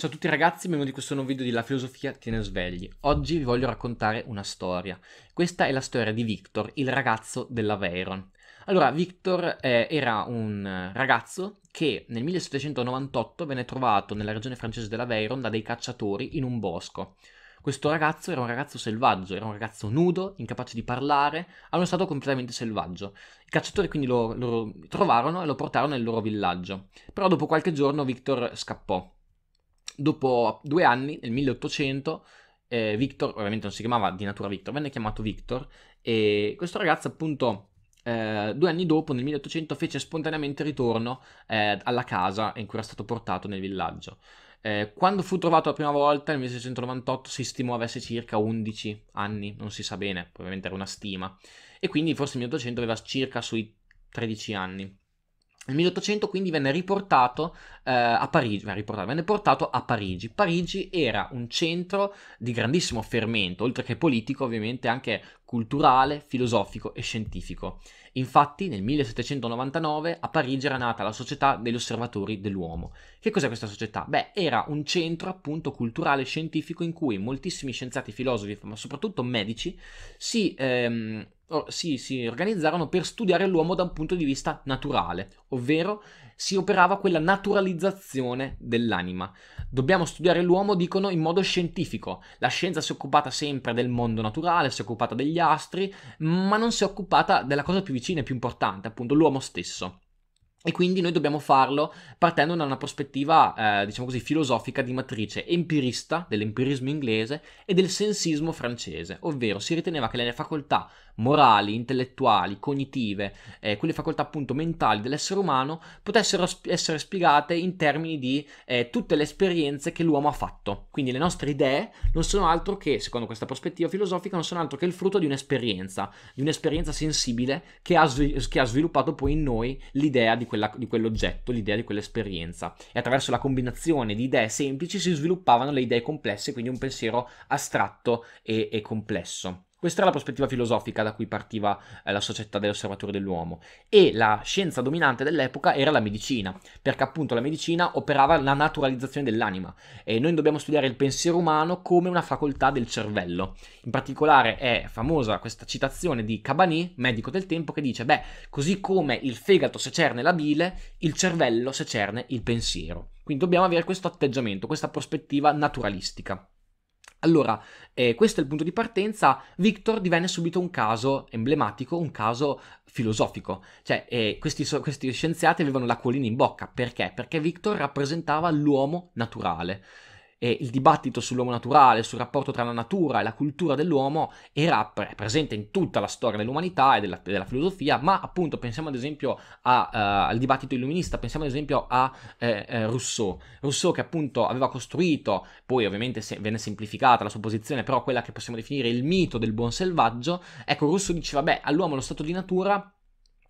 Ciao a tutti ragazzi, benvenuti in questo nuovo video di La filosofia tiene svegli. Oggi vi voglio raccontare una storia. Questa è la storia di Victor, il ragazzo dell'Aveyron. Allora, Victor eh, era un ragazzo che nel 1798 venne trovato nella regione francese dell'Aveyron da dei cacciatori in un bosco. Questo ragazzo era un ragazzo selvaggio, era un ragazzo nudo, incapace di parlare, a uno stato completamente selvaggio. I cacciatori quindi lo, lo trovarono e lo portarono nel loro villaggio. Però dopo qualche giorno Victor scappò Dopo due anni, nel 1800, eh, Victor, ovviamente non si chiamava di natura Victor, venne chiamato Victor, e questo ragazzo appunto eh, due anni dopo, nel 1800, fece spontaneamente ritorno eh, alla casa in cui era stato portato nel villaggio. Eh, quando fu trovato la prima volta, nel 1698, si stimò avesse circa 11 anni, non si sa bene, probabilmente era una stima, e quindi forse nel 1800 aveva circa sui 13 anni. Nel 1800 quindi venne riportato eh, a Parigi, venne, riportato, venne portato a Parigi. Parigi era un centro di grandissimo fermento, oltre che politico, ovviamente anche culturale, filosofico e scientifico. Infatti nel 1799 a Parigi era nata la Società degli Osservatori dell'Uomo. Che cos'è questa società? Beh, era un centro appunto culturale e scientifico in cui moltissimi scienziati, filosofi, ma soprattutto medici, si, ehm, si, si organizzarono per studiare l'uomo da un punto di vista naturale, ovvero si operava quella naturalizzazione dell'anima. Dobbiamo studiare l'uomo, dicono, in modo scientifico. La scienza si è occupata sempre del mondo naturale, si è occupata degli astri, ma non si è occupata della cosa più vicina e più importante, appunto l'uomo stesso. E quindi noi dobbiamo farlo partendo da una prospettiva, eh, diciamo così, filosofica di matrice empirista, dell'empirismo inglese e del sensismo francese, ovvero si riteneva che le facoltà morali, intellettuali, cognitive, eh, quelle facoltà appunto mentali dell'essere umano potessero sp- essere spiegate in termini di eh, tutte le esperienze che l'uomo ha fatto. Quindi le nostre idee non sono altro che, secondo questa prospettiva filosofica, non sono altro che il frutto di un'esperienza, di un'esperienza sensibile che ha, svi- che ha sviluppato poi in noi l'idea di quella, di quell'oggetto, l'idea di quell'esperienza. E attraverso la combinazione di idee semplici si sviluppavano le idee complesse, quindi un pensiero astratto e, e complesso. Questa era la prospettiva filosofica da cui partiva eh, la società dell'osservatore dell'uomo e la scienza dominante dell'epoca era la medicina, perché appunto la medicina operava la naturalizzazione dell'anima e noi dobbiamo studiare il pensiero umano come una facoltà del cervello. In particolare è famosa questa citazione di Cabanì, medico del tempo, che dice, beh, così come il fegato secerne la bile, il cervello secerne il pensiero. Quindi dobbiamo avere questo atteggiamento, questa prospettiva naturalistica. Allora, eh, questo è il punto di partenza. Victor divenne subito un caso emblematico, un caso filosofico. Cioè, eh, questi, questi scienziati avevano l'acquolina in bocca. Perché? Perché Victor rappresentava l'uomo naturale eh, il dibattito sull'uomo naturale, sul rapporto tra la natura e la cultura dell'uomo era pre- presente in tutta la storia dell'umanità e della, della filosofia, ma appunto pensiamo ad esempio a, uh, al dibattito illuminista, pensiamo ad esempio a eh, eh, Rousseau, Rousseau che appunto aveva costruito, poi ovviamente se, venne semplificata la sua posizione, però quella che possiamo definire il mito del buon selvaggio, ecco Rousseau diceva, beh, all'uomo lo stato di natura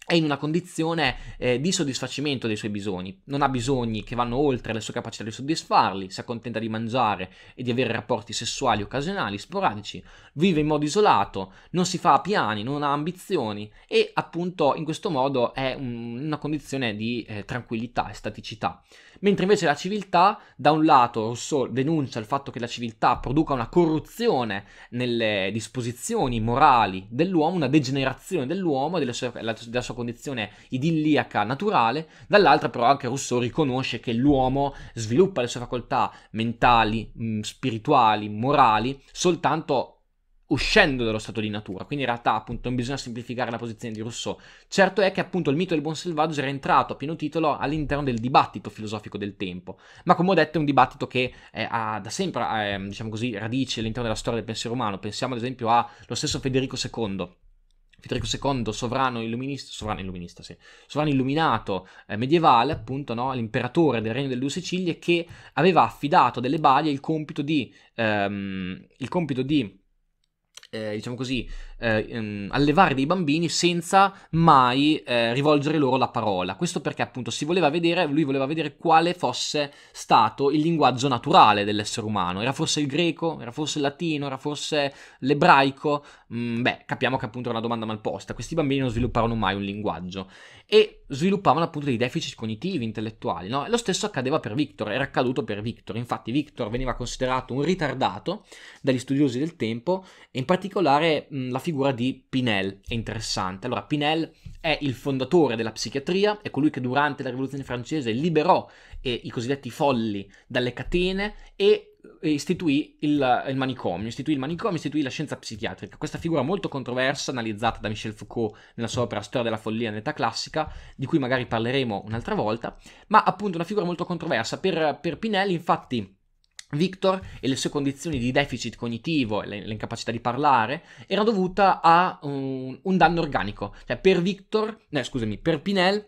è in una condizione eh, di soddisfacimento dei suoi bisogni, non ha bisogni che vanno oltre le sue capacità di soddisfarli, si accontenta di mangiare e di avere rapporti sessuali occasionali, sporadici, vive in modo isolato, non si fa piani, non ha ambizioni e appunto in questo modo è un, una condizione di eh, tranquillità e staticità. Mentre invece la civiltà, da un lato, Rousseau denuncia il fatto che la civiltà produca una corruzione nelle disposizioni morali dell'uomo, una degenerazione dell'uomo e della sua, della sua condizione idilliaca naturale, dall'altra però anche Rousseau riconosce che l'uomo sviluppa le sue facoltà mentali, mh, mm, spirituali, morali, soltanto uscendo dallo stato di natura, quindi in realtà appunto non bisogna semplificare la posizione di Rousseau. Certo è che appunto il mito del buon selvaggio era entrato a pieno titolo all'interno del dibattito filosofico del tempo, ma come ho detto è un dibattito che eh, ha da sempre, eh, diciamo così, radici all'interno della storia del pensiero umano. Pensiamo ad esempio allo stesso Federico II, Federico II, sovrano illuminista, sovrano illuminista, sì, sovrano illuminato eh, medievale, appunto, no? l'imperatore del regno delle due Sicilie, che aveva affidato a delle balie il compito di, ehm, il compito di eh, diciamo così, eh, ehm, allevare dei bambini senza mai eh, rivolgere loro la parola. Questo perché appunto si voleva vedere, lui voleva vedere quale fosse stato il linguaggio naturale dell'essere umano. Era forse il greco, era forse il latino, era forse l'ebraico. Mm, beh, capiamo che appunto era una domanda mal posta. Questi bambini non svilupparono mai un linguaggio e sviluppavano appunto dei deficit cognitivi, intellettuali. No? Lo stesso accadeva per Victor, era accaduto per Victor. Infatti Victor veniva considerato un ritardato dagli studiosi del tempo e in particolare mh, mm, la figura di Pinel è interessante. Allora, Pinel è il fondatore della psichiatria, è colui che durante la rivoluzione francese liberò eh, i cosiddetti folli dalle catene e eh, istituì il, il, manicomio, istituì il manicomio, istituì la scienza psichiatrica. Questa figura molto controversa, analizzata da Michel Foucault nella sua opera Storia della follia nell'età classica, di cui magari parleremo un'altra volta, ma appunto una figura molto controversa. Per, per Pinelli, infatti, Victor e le sue condizioni di deficit cognitivo, l'incapacità di parlare, era dovuta a un, un danno organico. Cioè, per Victor, no, eh, scusami, per Pinel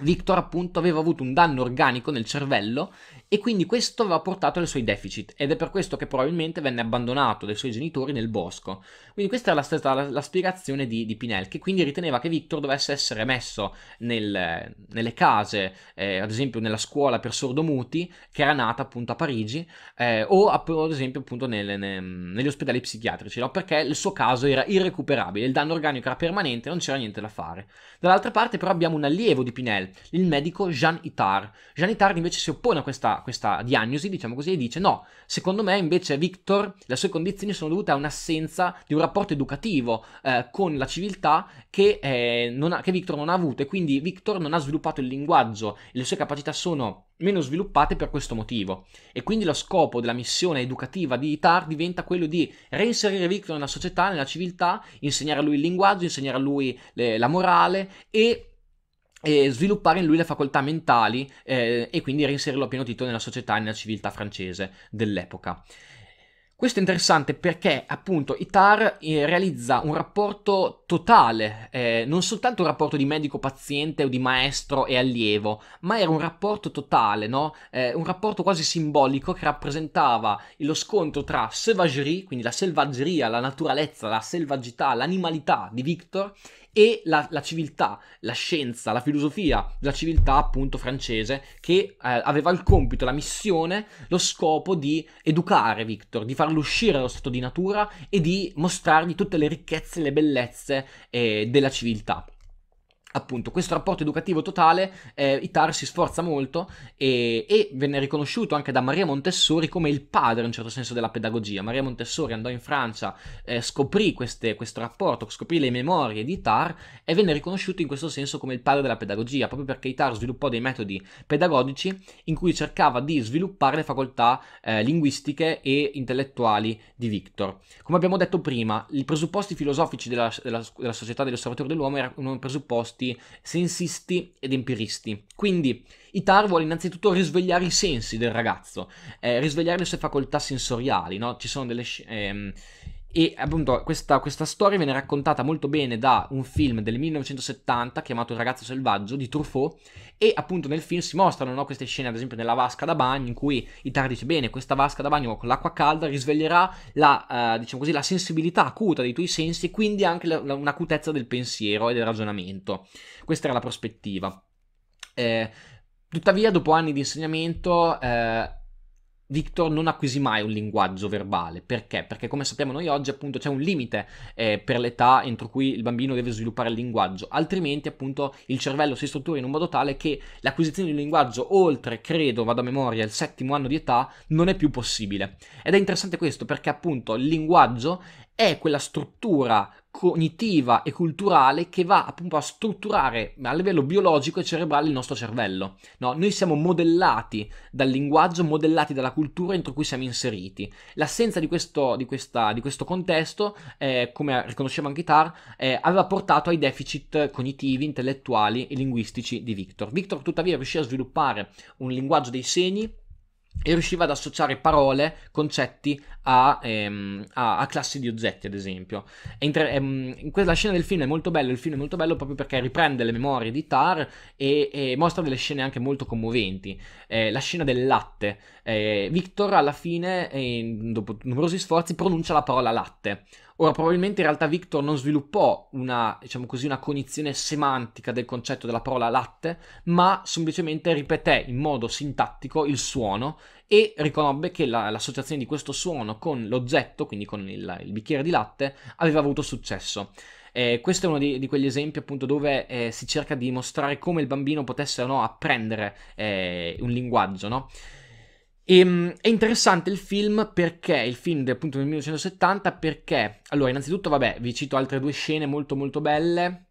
Victor appunto aveva avuto un danno organico nel cervello e quindi questo aveva portato ai suoi deficit ed è per questo che probabilmente venne abbandonato dai suoi genitori nel bosco. Quindi questa era la, stata la, la spiegazione di, di, Pinel che quindi riteneva che Victor dovesse essere messo nel, nelle case, eh, ad esempio nella scuola per sordomuti che era nata appunto a Parigi eh, o ad esempio appunto nelle, ne, negli ospedali psichiatrici, no? perché il suo caso era irrecuperabile, il danno organico era permanente, non c'era niente da fare. Dall'altra parte però abbiamo un allievo di Pinel Daniel, il medico Jean Itard. Jean Itard invece si oppone a questa, questa diagnosi, diciamo così, e dice no, secondo me invece Victor, le sue condizioni sono dovute a un'assenza di un rapporto educativo eh, con la civiltà che, eh, ha, che Victor non ha avuto e quindi Victor non ha sviluppato il linguaggio e le sue capacità sono meno sviluppate per questo motivo. E quindi lo scopo della missione educativa di ITAR diventa quello di reinserire Victor nella società, nella civiltà, insegnare a lui il linguaggio, insegnare a lui le, la morale e e sviluppare in lui le facoltà mentali eh, e quindi reinserirlo a pieno titolo nella società e nella civiltà francese dell'epoca. Questo è interessante perché appunto Itar eh, realizza un rapporto totale, eh, non soltanto un rapporto di medico-paziente o di maestro e allievo, ma era un rapporto totale, no? eh, un rapporto quasi simbolico che rappresentava lo scontro tra savagerie, quindi la selvaggeria, la naturalezza, la selvaggità, l'animalità di Victor e la, la civiltà, la scienza, la filosofia, la civiltà appunto francese che eh, aveva il compito, la missione, lo scopo di educare Victor, di farlo uscire dallo stato di natura e di mostrargli tutte le ricchezze e le bellezze della civiltà appunto questo rapporto educativo totale eh, Itar si sforza molto e, e, venne riconosciuto anche da Maria Montessori come il padre in un certo senso della pedagogia. Maria Montessori andò in Francia, eh, scoprì queste, questo rapporto, scoprì le memorie di Itar e venne riconosciuto in questo senso come il padre della pedagogia, proprio perché Itar sviluppò dei metodi pedagogici in cui cercava di sviluppare le facoltà eh, linguistiche e intellettuali di Victor. Come abbiamo detto prima, i presupposti filosofici della, della, della società dell'osservatorio dell'uomo erano presupposti naturalisti, sensisti ed empiristi. Quindi Itar vuole innanzitutto risvegliare i sensi del ragazzo, eh, risvegliare le sue facoltà sensoriali, no? Ci sono delle... Ehm, e appunto questa, questa, storia viene raccontata molto bene da un film del 1970 chiamato Il ragazzo selvaggio di Truffaut e appunto nel film si mostrano no, queste scene ad esempio nella vasca da bagno in cui Itar dice bene questa vasca da bagno con l'acqua calda risveglierà la, eh, diciamo così, la sensibilità acuta dei tuoi sensi e quindi anche la, la, un'acutezza del pensiero e del ragionamento. Questa era la prospettiva. Eh, tuttavia dopo anni di insegnamento... Eh, Victor non acquisì mai un linguaggio verbale. Perché? Perché come sappiamo noi oggi appunto c'è un limite eh, per l'età entro cui il bambino deve sviluppare il linguaggio, altrimenti appunto il cervello si struttura in un modo tale che l'acquisizione di un linguaggio oltre, credo, vado a memoria, il settimo anno di età non è più possibile. Ed è interessante questo perché appunto il linguaggio è quella struttura cognitiva e culturale che va appunto a strutturare a livello biologico e cerebrale il nostro cervello. No? Noi siamo modellati dal linguaggio, modellati dalla cultura entro cui siamo inseriti. L'assenza di questo, di questa, di questo contesto, eh, come riconosceva anche Tar, eh, aveva portato ai deficit cognitivi, intellettuali e linguistici di Victor. Victor tuttavia riuscì a sviluppare un linguaggio dei segni e riusciva ad associare parole, concetti a, ehm, a, a classi di oggetti, ad esempio. Inter- ehm, in quella scena del film è molto bello, il film è molto bello proprio perché riprende le memorie di Tar e, e mostra delle scene anche molto commoventi. Eh, la scena del latte. Eh, Victor alla fine, eh, dopo numerosi sforzi, pronuncia la parola latte. Ora, probabilmente in realtà Victor non sviluppò una, diciamo così, una cognizione semantica del concetto della parola latte, ma semplicemente ripeté in modo sintattico il suono e riconobbe che la, l'associazione di questo suono con l'oggetto, quindi con il, il bicchiere di latte, aveva avuto successo. Eh, questo è uno di, di, quegli esempi appunto dove eh, si cerca di mostrare come il bambino potesse o no apprendere eh, un linguaggio, no? E, ehm, è interessante il film perché, il film del 1970 perché, allora innanzitutto vabbè vi cito altre due scene molto molto belle,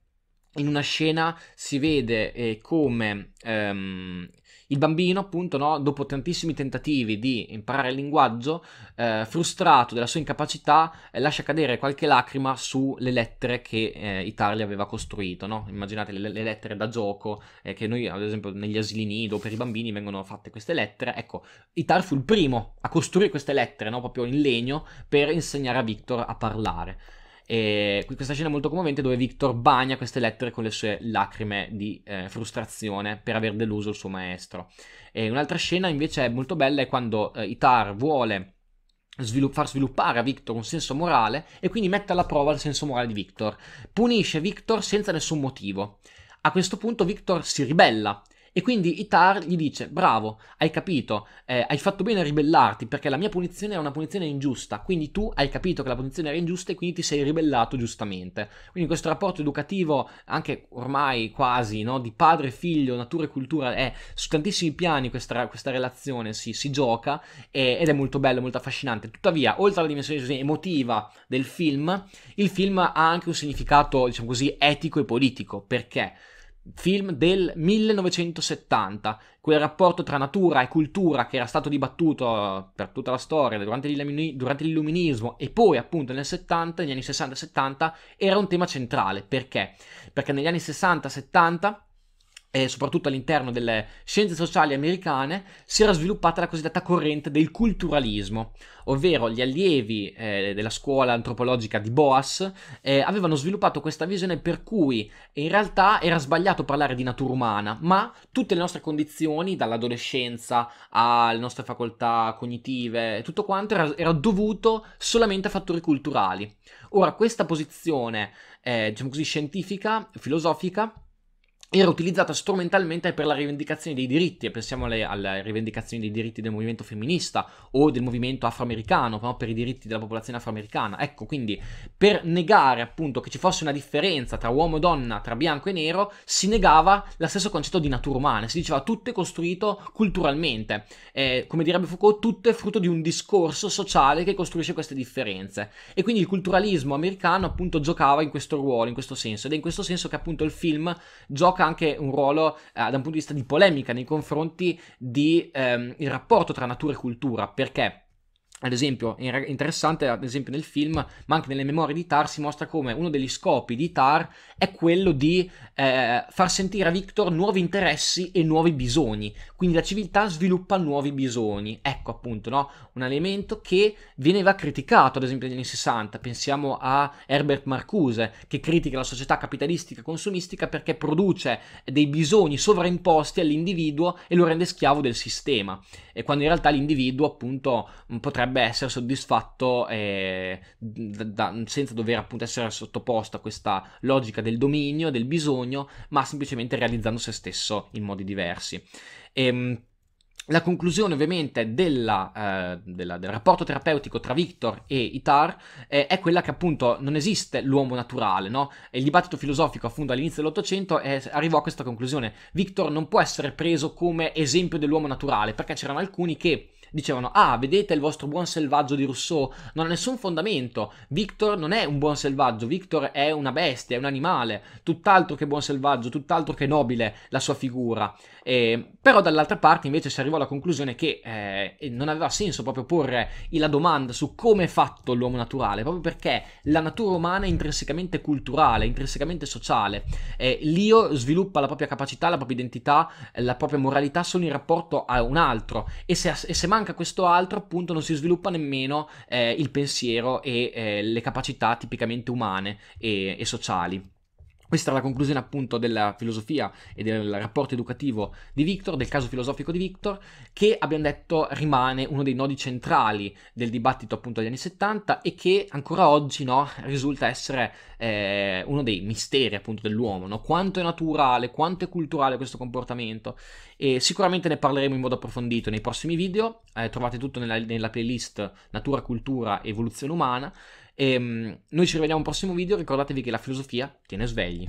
in una scena si vede eh, come ehm, il bambino, appunto, no, dopo tantissimi tentativi di imparare il linguaggio, eh, frustrato della sua incapacità, eh, lascia cadere qualche lacrima sulle lettere che eh, Italia aveva costruito. No? Immaginate le, le, lettere da gioco, eh, che noi, ad esempio, negli asili nido per i bambini vengono fatte queste lettere. Ecco, Itar fu il primo a costruire queste lettere, no? proprio in legno, per insegnare a Victor a parlare. E questa scena è molto commovente dove Victor bagna queste lettere con le sue lacrime di eh, frustrazione per aver deluso il suo maestro. E un'altra scena invece molto bella è quando eh, Itar vuole Svilupp- far sviluppare a Victor un senso morale e quindi mette alla prova il senso morale di Victor. Punisce Victor senza nessun motivo. A questo punto Victor si ribella e quindi Itar gli dice: Bravo, hai capito, eh, hai fatto bene a ribellarti perché la mia punizione era una punizione ingiusta. Quindi tu hai capito che la punizione era ingiusta e quindi ti sei ribellato giustamente. Quindi questo rapporto educativo, anche ormai quasi no, di padre e figlio, natura e cultura, è su tantissimi piani questa, questa relazione si, si gioca e, ed è molto bello, molto affascinante. Tuttavia, oltre alla dimensione emotiva del film, il film ha anche un significato, diciamo così, etico e politico perché film del 1970, quel rapporto tra natura e cultura che era stato dibattuto eh, per tutta la storia durante, l'illuminismo e poi appunto nel 70, negli anni 60 70, era un tema centrale. Perché? Perché negli anni 60 70 eh, soprattutto all'interno delle scienze sociali americane, si era sviluppata la cosiddetta corrente del culturalismo, ovvero gli allievi eh, della scuola antropologica di Boas eh, avevano sviluppato questa visione per cui in realtà era sbagliato parlare di natura umana, ma tutte le nostre condizioni, dall'adolescenza alle nostre facoltà cognitive, tutto quanto era, era dovuto solamente a fattori culturali. Ora, questa posizione, eh, diciamo così, scientifica, filosofica, era utilizzata strumentalmente per la rivendicazione dei diritti, e pensiamo alle, alle, rivendicazioni dei diritti del movimento femminista o del movimento afroamericano, no? per i diritti della popolazione afroamericana. Ecco, quindi per negare appunto che ci fosse una differenza tra uomo e donna, tra bianco e nero, si negava lo stesso concetto di natura umana, si diceva tutto è costruito culturalmente, eh, come direbbe Foucault, tutto è frutto di un discorso sociale che costruisce queste differenze. E quindi il culturalismo americano appunto giocava in questo ruolo, in questo senso, ed è in questo senso che appunto il film gioca gioca anche un ruolo eh, da un punto di vista di polemica nei confronti del ehm, rapporto tra natura e cultura, perché ad esempio, interessante, ad esempio nel film, ma anche nelle memorie di Tar, si mostra come uno degli scopi di Tar è quello di eh, far sentire a Victor nuovi interessi e nuovi bisogni. Quindi la civiltà sviluppa nuovi bisogni. Ecco appunto, no? un elemento che veniva criticato, ad esempio, negli anni 60. Pensiamo a Herbert Marcuse, che critica la società capitalistica consumistica perché produce dei bisogni sovraimposti all'individuo e lo rende schiavo del sistema. E quando in realtà l'individuo, appunto, mm, potrebbe potrebbe essere soddisfatto eh, da, senza dover appunto essere sottoposto a questa logica del dominio, del bisogno, ma semplicemente realizzando se stesso in modi diversi. E, ehm, la conclusione ovviamente della, eh, della, del rapporto terapeutico tra Victor e Itar eh, è quella che appunto non esiste l'uomo naturale, no? E il dibattito filosofico appunto all'inizio dell'Ottocento è, arrivò a questa conclusione. Victor non può essere preso come esempio dell'uomo naturale perché c'erano alcuni che dicevano ah vedete il vostro buon selvaggio di Rousseau non ha nessun fondamento Victor non è un buon selvaggio Victor è una bestia è un animale tutt'altro che buon selvaggio tutt'altro che nobile la sua figura e, però dall'altra parte invece si arrivò alla conclusione che eh, non aveva senso proprio porre la domanda su come è fatto l'uomo naturale proprio perché la natura umana è intrinsecamente culturale intrinsecamente sociale eh, l'io sviluppa la propria capacità la propria identità la propria moralità solo in rapporto a un altro e se, e se manca manca questo altro appunto non si sviluppa nemmeno eh, il pensiero e eh, le capacità tipicamente umane e, e sociali. Questa era la conclusione appunto della filosofia e del rapporto educativo di Victor, del caso filosofico di Victor, che abbiamo detto rimane uno dei nodi centrali del dibattito appunto degli anni 70 e che ancora oggi no, risulta essere eh, uno dei misteri appunto dell'uomo, no? quanto è naturale, quanto è culturale questo comportamento e sicuramente ne parleremo in modo approfondito nei prossimi video, eh, trovate tutto nella, nella playlist Natura, Cultura, Evoluzione Umana. E, ehm, noi ci rivediamo al prossimo video, ricordatevi che la filosofia tiene svegli.